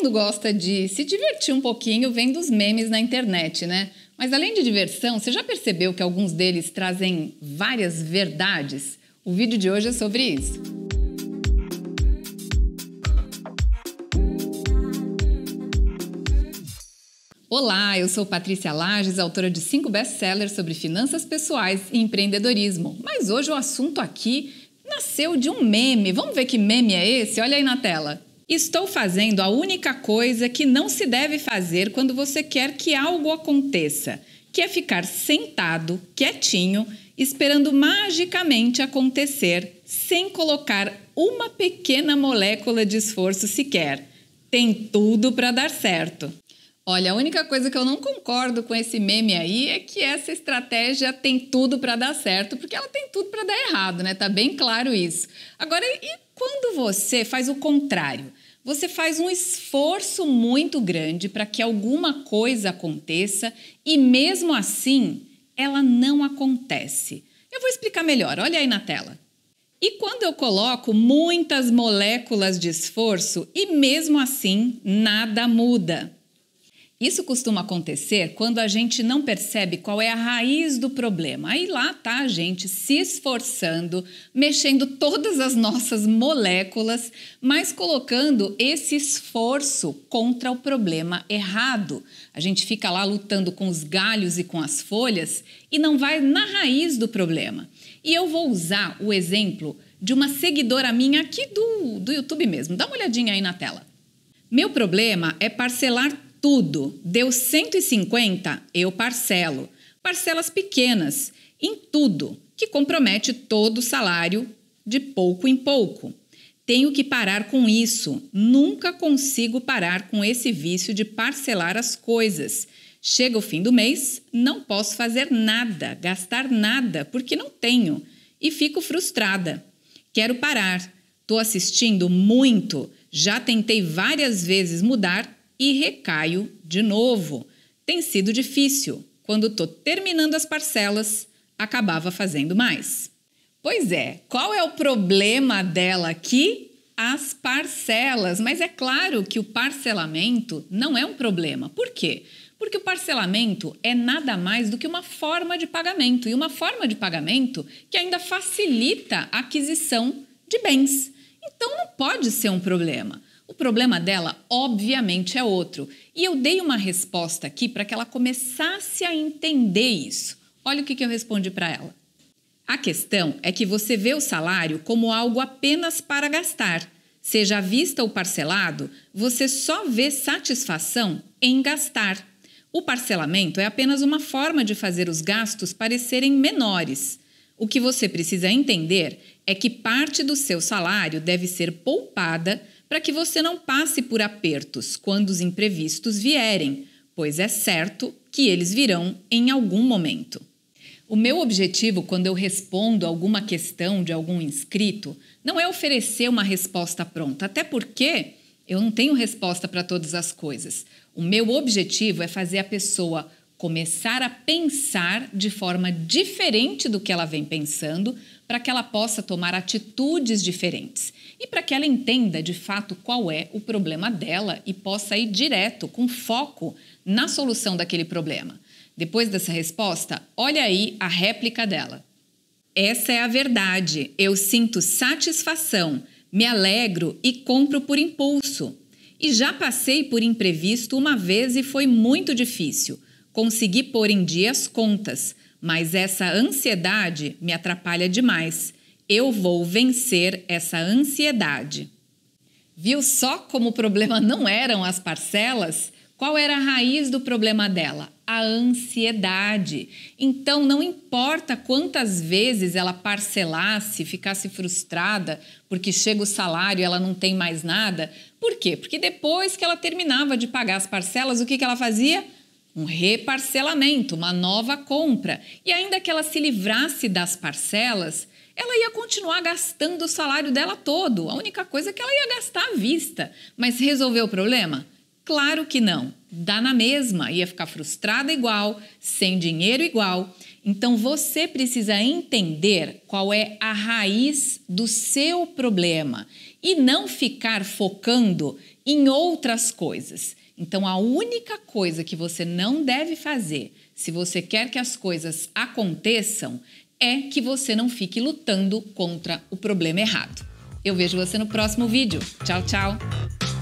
mundo gosta de se divertir um pouquinho vendo os memes na internet, né? Mas além de diversão, você já percebeu que alguns deles trazem várias verdades? O vídeo de hoje é sobre isso. Olá, eu sou Patrícia Lages, autora de cinco best-sellers sobre finanças pessoais e empreendedorismo. Mas hoje o assunto aqui nasceu de um meme. Vamos ver que meme é esse? Olha aí na tela. Estou fazendo a única coisa que não se deve fazer quando você quer que algo aconteça, que é ficar sentado, quietinho, esperando magicamente acontecer, sem colocar uma pequena molécula de esforço sequer. Tem tudo para dar certo. Olha, a única coisa que eu não concordo com esse meme aí é que essa estratégia tem tudo para dar certo, porque ela tem tudo para dar errado, né? Tá bem claro isso. Agora, e quando você faz o contrário? Você faz um esforço muito grande para que alguma coisa aconteça e, mesmo assim, ela não acontece. Eu vou explicar melhor, olha aí na tela. E quando eu coloco muitas moléculas de esforço e, mesmo assim, nada muda? Isso costuma acontecer quando a gente não percebe qual é a raiz do problema. Aí lá tá a gente se esforçando, mexendo todas as nossas moléculas, mas colocando esse esforço contra o problema errado. A gente fica lá lutando com os galhos e com as folhas e não vai na raiz do problema. E eu vou usar o exemplo de uma seguidora minha aqui do, do YouTube mesmo. Dá uma olhadinha aí na tela. Meu problema é parcelar tudo. Deu 150, eu parcelo. Parcelas pequenas, em tudo, que compromete todo o salário, de pouco em pouco. Tenho que parar com isso. Nunca consigo parar com esse vício de parcelar as coisas. Chega o fim do mês, não posso fazer nada, gastar nada, porque não tenho. E fico frustrada. Quero parar. Estou assistindo muito. Já tentei várias vezes mudar e recaio de novo. Tem sido difícil. Quando estou terminando as parcelas, acabava fazendo mais. Pois é, qual é o problema dela aqui? As parcelas. Mas é claro que o parcelamento não é um problema. Por quê? Porque o parcelamento é nada mais do que uma forma de pagamento e uma forma de pagamento que ainda facilita a aquisição de bens. Então não pode ser um problema. O problema dela, obviamente, é outro. E eu dei uma resposta aqui para que ela começasse a entender isso. Olha o que, eu respondi para ela. A questão é que você vê o salário como algo apenas para gastar. Seja à vista ou parcelado, você só vê satisfação em gastar. O parcelamento é apenas uma forma de fazer os gastos parecerem menores. O que você precisa entender é que parte do seu salário deve ser poupada para que você não passe por apertos quando os imprevistos vierem, pois é certo que eles virão em algum momento. O meu objetivo quando eu respondo alguma questão de algum inscrito não é oferecer uma resposta pronta, até porque eu não tenho resposta para todas as coisas. O meu objetivo é fazer a pessoa começar a pensar de forma diferente do que ela vem pensando, para que ela possa tomar atitudes diferentes e para que ela entenda de fato qual é o problema dela e possa ir direto, com foco, na solução daquele problema. Depois dessa resposta, olha aí a réplica dela. Essa é a verdade. Eu sinto satisfação, me alegro e compro por impulso. E já passei por imprevisto uma vez e foi muito difícil. Consegui pôr em dia as contas mas essa ansiedade me atrapalha demais. Eu vou vencer essa ansiedade. Viu só como o problema não eram as parcelas? Qual era a raiz do problema dela? A ansiedade. Então, não importa quantas vezes ela parcelasse, ficasse frustrada porque chega o salário e ela não tem mais nada. Por quê? Porque depois que ela terminava de pagar as parcelas, o que, que ela fazia? um reparcelamento, uma nova compra. E ainda que ela se livrasse das parcelas, ela ia continuar gastando o salário dela todo. A única coisa é que ela ia gastar à vista. Mas resolveu o problema? Claro que não. Dá na mesma, ia ficar frustrada igual, sem dinheiro igual. Então você precisa entender qual é a raiz do seu problema e não ficar focando em outras coisas. Então, a única coisa que você não deve fazer se você quer que as coisas aconteçam é que você não fique lutando contra o problema errado. Eu vejo você no próximo vídeo. Tchau, tchau!